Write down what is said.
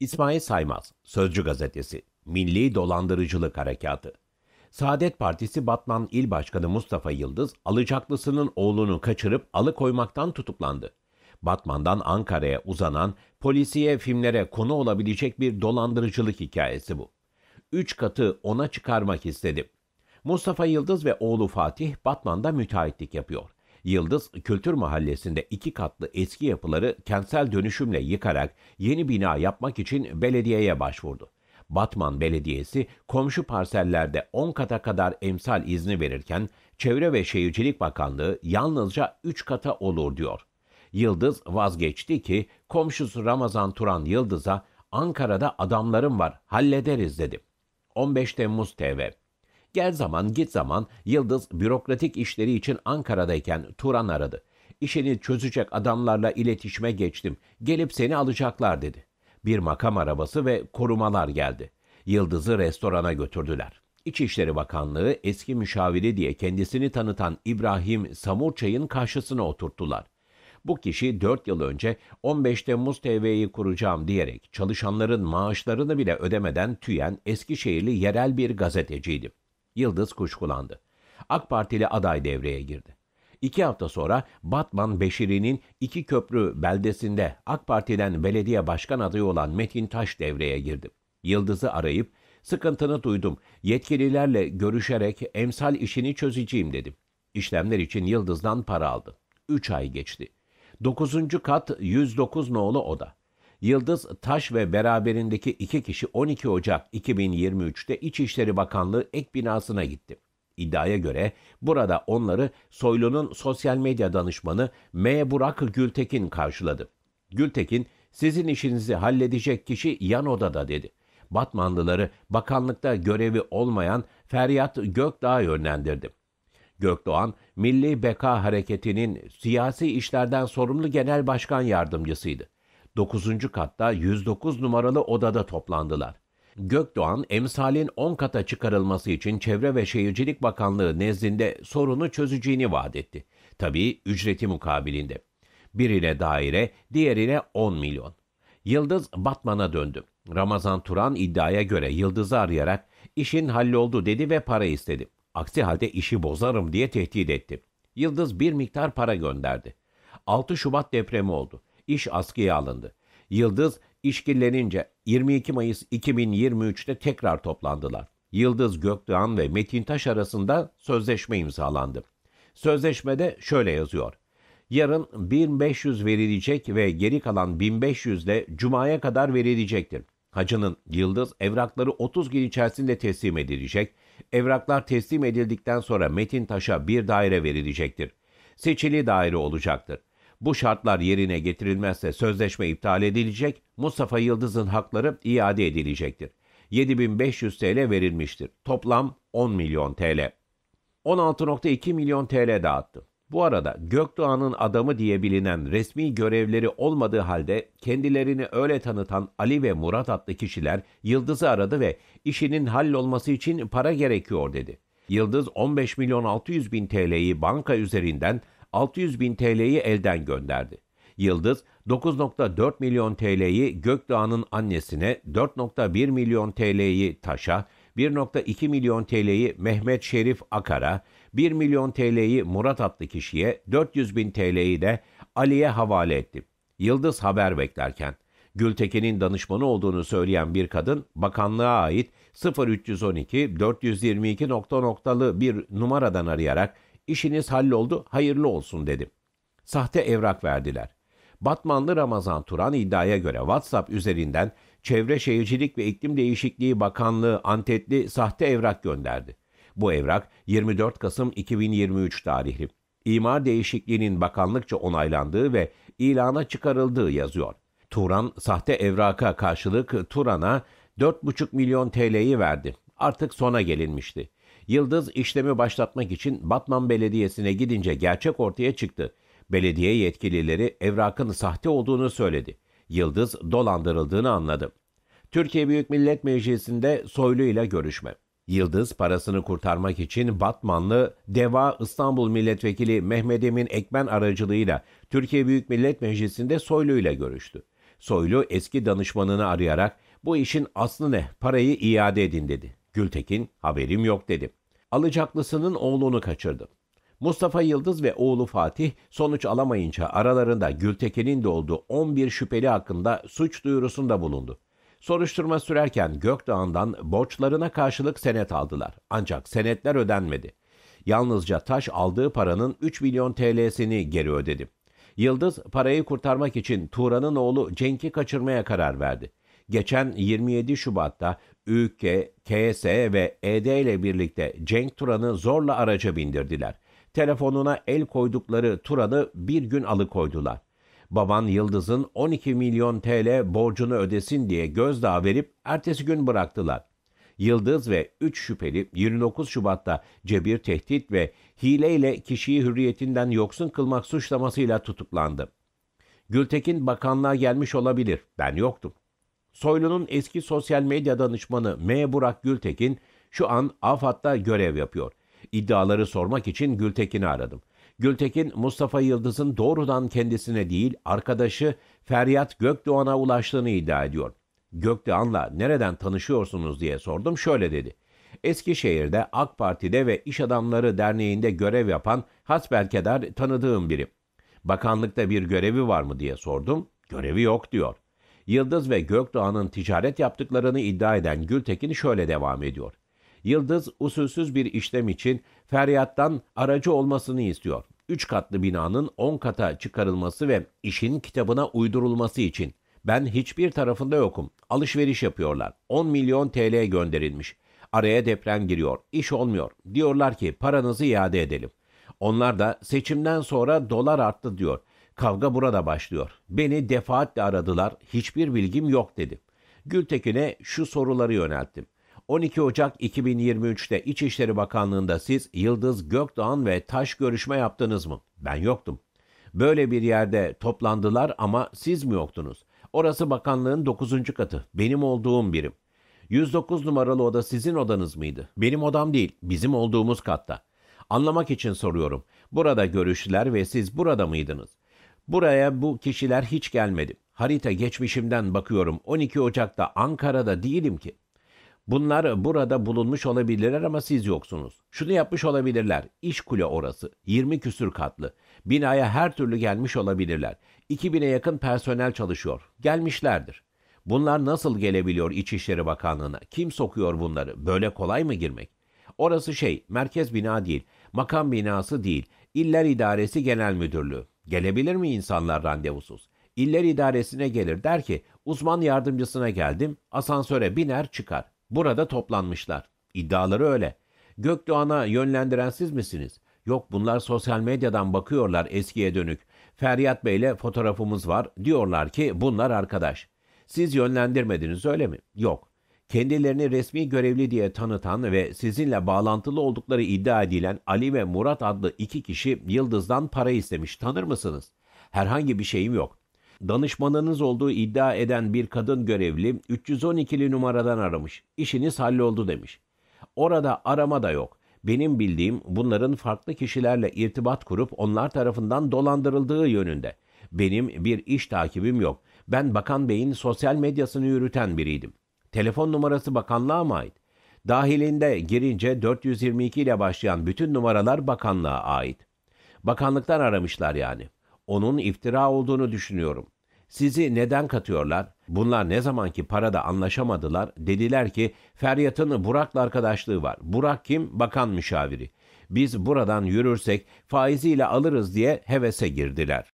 İsmail Saymaz, Sözcü Gazetesi, Milli Dolandırıcılık Harekatı. Saadet Partisi Batman İl Başkanı Mustafa Yıldız, Alıcaklısının oğlunu kaçırıp alıkoymaktan tutuklandı. Batman'dan Ankara'ya uzanan, polisiye filmlere konu olabilecek bir dolandırıcılık hikayesi bu. Üç katı ona çıkarmak istedim. Mustafa Yıldız ve oğlu Fatih Batman'da müteahhitlik yapıyor. Yıldız Kültür Mahallesi'nde iki katlı eski yapıları kentsel dönüşümle yıkarak yeni bina yapmak için belediyeye başvurdu. Batman Belediyesi komşu parsellerde 10 kata kadar emsal izni verirken Çevre ve Şehircilik Bakanlığı yalnızca 3 kata olur diyor. Yıldız vazgeçti ki komşusu Ramazan Turan Yıldız'a Ankara'da adamlarım var hallederiz dedi. 15 Temmuz TV Gel zaman git zaman Yıldız bürokratik işleri için Ankara'dayken Turan aradı. İşini çözecek adamlarla iletişime geçtim. Gelip seni alacaklar dedi. Bir makam arabası ve korumalar geldi. Yıldız'ı restorana götürdüler. İçişleri Bakanlığı eski müşaviri diye kendisini tanıtan İbrahim Samurçay'ın karşısına oturttular. Bu kişi 4 yıl önce 15 Temmuz TV'yi kuracağım diyerek çalışanların maaşlarını bile ödemeden tüyen Eskişehirli yerel bir gazeteciydi. Yıldız kuşkulandı. AK Partili aday devreye girdi. İki hafta sonra Batman Beşiri'nin iki köprü beldesinde AK Parti'den belediye başkan adayı olan Metin Taş devreye girdi. Yıldız'ı arayıp sıkıntını duydum yetkililerle görüşerek emsal işini çözeceğim dedim. İşlemler için Yıldız'dan para aldı. Üç ay geçti. Dokuzuncu kat 109 nolu oda. Yıldız Taş ve beraberindeki iki kişi 12 Ocak 2023'te İçişleri Bakanlığı ek binasına gitti. İddiaya göre burada onları Soylu'nun sosyal medya danışmanı M. Burak Gültekin karşıladı. Gültekin, sizin işinizi halledecek kişi yan odada dedi. Batmanlıları bakanlıkta görevi olmayan Feryat Gökdağ'a yönlendirdi. Gökdoğan, Milli Beka Hareketi'nin siyasi işlerden sorumlu genel başkan yardımcısıydı. 9. katta 109 numaralı odada toplandılar. Gökdoğan, emsalin 10 kata çıkarılması için Çevre ve Şehircilik Bakanlığı nezdinde sorunu çözeceğini vaat etti. Tabii ücreti mukabilinde. Birine daire, diğerine 10 milyon. Yıldız Batman'a döndü. Ramazan Turan iddiaya göre Yıldız'ı arayarak işin halloldu dedi ve para istedi. Aksi halde işi bozarım diye tehdit etti. Yıldız bir miktar para gönderdi. 6 Şubat depremi oldu iş askıya alındı. Yıldız işkillenince 22 Mayıs 2023'te tekrar toplandılar. Yıldız Gökdoğan ve Metin Taş arasında sözleşme imzalandı. Sözleşmede şöyle yazıyor. Yarın 1500 verilecek ve geri kalan 1500 de Cuma'ya kadar verilecektir. Hacının Yıldız evrakları 30 gün içerisinde teslim edilecek. Evraklar teslim edildikten sonra Metin Taş'a bir daire verilecektir. Seçili daire olacaktır. Bu şartlar yerine getirilmezse sözleşme iptal edilecek, Mustafa Yıldız'ın hakları iade edilecektir. 7500 TL verilmiştir. Toplam 10 milyon TL. 16.2 milyon TL dağıttı. Bu arada Gökdoğan'ın adamı diye bilinen resmi görevleri olmadığı halde kendilerini öyle tanıtan Ali ve Murat adlı kişiler Yıldız'ı aradı ve işinin hallolması için para gerekiyor dedi. Yıldız 15 milyon 600 bin TL'yi banka üzerinden 600 bin TL'yi elden gönderdi. Yıldız 9.4 milyon TL'yi Gökdağ'ın annesine, 4.1 milyon TL'yi Taş'a, 1.2 milyon TL'yi Mehmet Şerif Akar'a, 1 milyon TL'yi Murat adlı kişiye, 400 bin TL'yi de Ali'ye havale etti. Yıldız haber beklerken Gültekin'in danışmanı olduğunu söyleyen bir kadın bakanlığa ait 0312 422 nokta noktalı bir numaradan arayarak İşiniz halloldu, hayırlı olsun dedim. Sahte evrak verdiler. Batmanlı Ramazan Turan iddiaya göre WhatsApp üzerinden Çevre Şehircilik ve İklim Değişikliği Bakanlığı antetli sahte evrak gönderdi. Bu evrak 24 Kasım 2023 tarihli. İmar değişikliğinin bakanlıkça onaylandığı ve ilana çıkarıldığı yazıyor. Turan sahte evraka karşılık Turan'a 4,5 milyon TL'yi verdi. Artık sona gelinmişti. Yıldız işlemi başlatmak için Batman Belediyesi'ne gidince gerçek ortaya çıktı. Belediye yetkilileri evrakın sahte olduğunu söyledi. Yıldız dolandırıldığını anladı. Türkiye Büyük Millet Meclisi'nde Soylu ile görüşme. Yıldız parasını kurtarmak için Batmanlı Deva İstanbul Milletvekili Mehmet Emin Ekmen aracılığıyla Türkiye Büyük Millet Meclisi'nde Soylu ile görüştü. Soylu eski danışmanını arayarak bu işin aslı ne parayı iade edin dedi. Gültekin haberim yok dedi. Alıcaklısının oğlunu kaçırdı. Mustafa Yıldız ve oğlu Fatih sonuç alamayınca aralarında Gültekin'in de olduğu 11 şüpheli hakkında suç duyurusunda bulundu. Soruşturma sürerken Gökdağ'ından borçlarına karşılık senet aldılar. Ancak senetler ödenmedi. Yalnızca Taş aldığı paranın 3 milyon TL'sini geri ödedi. Yıldız parayı kurtarmak için Tuğran'ın oğlu Cenk'i kaçırmaya karar verdi geçen 27 Şubat'ta ÜK, KS ve ED ile birlikte Cenk Turan'ı zorla araca bindirdiler. Telefonuna el koydukları Turan'ı bir gün alıkoydular. Baban Yıldız'ın 12 milyon TL borcunu ödesin diye gözdağı verip ertesi gün bıraktılar. Yıldız ve 3 şüpheli 29 Şubat'ta cebir tehdit ve hileyle kişiyi hürriyetinden yoksun kılmak suçlamasıyla tutuklandı. Gültekin bakanlığa gelmiş olabilir. Ben yoktum. Soylu'nun eski sosyal medya danışmanı M. Burak Gültekin şu an AFAD'da görev yapıyor. İddiaları sormak için Gültekin'i aradım. Gültekin, Mustafa Yıldız'ın doğrudan kendisine değil arkadaşı Feryat Gökdoğan'a ulaştığını iddia ediyor. Gökdoğan'la nereden tanışıyorsunuz diye sordum şöyle dedi. Eskişehir'de AK Parti'de ve İş Adamları Derneği'nde görev yapan hasbelkader tanıdığım biri. Bakanlıkta bir görevi var mı diye sordum. Görevi yok diyor. Yıldız ve Gökdoğan'ın ticaret yaptıklarını iddia eden Gültekin şöyle devam ediyor. Yıldız usulsüz bir işlem için feryattan aracı olmasını istiyor. Üç katlı binanın on kata çıkarılması ve işin kitabına uydurulması için. Ben hiçbir tarafında yokum. Alışveriş yapıyorlar. 10 milyon TL gönderilmiş. Araya deprem giriyor. İş olmuyor. Diyorlar ki paranızı iade edelim. Onlar da seçimden sonra dolar arttı diyor. Kavga burada başlıyor. Beni defaatle aradılar, hiçbir bilgim yok dedim. Gültekin'e şu soruları yönelttim. 12 Ocak 2023'te İçişleri Bakanlığı'nda siz Yıldız Gökdoğan ve Taş görüşme yaptınız mı? Ben yoktum. Böyle bir yerde toplandılar ama siz mi yoktunuz? Orası bakanlığın 9. katı. Benim olduğum birim. 109 numaralı oda sizin odanız mıydı? Benim odam değil, bizim olduğumuz katta. Anlamak için soruyorum. Burada görüştüler ve siz burada mıydınız? Buraya bu kişiler hiç gelmedi. Harita geçmişimden bakıyorum. 12 Ocak'ta Ankara'da değilim ki. Bunlar burada bulunmuş olabilirler ama siz yoksunuz. Şunu yapmış olabilirler. İş kule orası. 20 küsür katlı. Binaya her türlü gelmiş olabilirler. 2000'e yakın personel çalışıyor. Gelmişlerdir. Bunlar nasıl gelebiliyor İçişleri Bakanlığı'na? Kim sokuyor bunları? Böyle kolay mı girmek? Orası şey, merkez bina değil, makam binası değil, iller idaresi Genel Müdürlüğü. Gelebilir mi insanlar randevusuz? İller idaresine gelir der ki uzman yardımcısına geldim asansöre biner çıkar. Burada toplanmışlar. İddiaları öyle. Gökdoğan'a yönlendiren siz misiniz? Yok bunlar sosyal medyadan bakıyorlar eskiye dönük. Feryat Bey'le fotoğrafımız var. Diyorlar ki bunlar arkadaş. Siz yönlendirmediniz öyle mi? Yok kendilerini resmi görevli diye tanıtan ve sizinle bağlantılı oldukları iddia edilen Ali ve Murat adlı iki kişi Yıldız'dan para istemiş. Tanır mısınız? Herhangi bir şeyim yok. Danışmanınız olduğu iddia eden bir kadın görevli 312'li numaradan aramış. İşiniz halloldu demiş. Orada arama da yok. Benim bildiğim bunların farklı kişilerle irtibat kurup onlar tarafından dolandırıldığı yönünde. Benim bir iş takibim yok. Ben Bakan Bey'in sosyal medyasını yürüten biriydim. Telefon numarası bakanlığa mı ait? Dahilinde girince 422 ile başlayan bütün numaralar bakanlığa ait. Bakanlıktan aramışlar yani. Onun iftira olduğunu düşünüyorum. Sizi neden katıyorlar? Bunlar ne zamanki parada anlaşamadılar dediler ki Feryat'ın Burak'la arkadaşlığı var. Burak kim? Bakan müşaviri. Biz buradan yürürsek faiziyle alırız diye hevese girdiler.